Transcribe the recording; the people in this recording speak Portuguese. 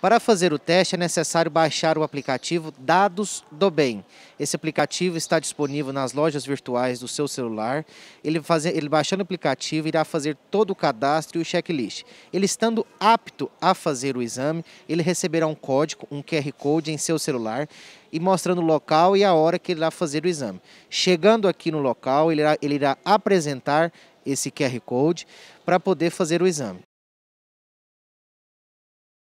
Para fazer o teste é necessário baixar o aplicativo Dados do Bem. Esse aplicativo está disponível nas lojas virtuais do seu celular. Ele, ele baixando o aplicativo irá fazer todo o cadastro e o checklist. Ele estando apto a fazer o exame, ele receberá um código, um QR Code em seu celular e mostrando o local e a hora que ele irá fazer o exame. Chegando aqui no local, ele irá, ele irá apresentar esse QR Code para poder fazer o exame.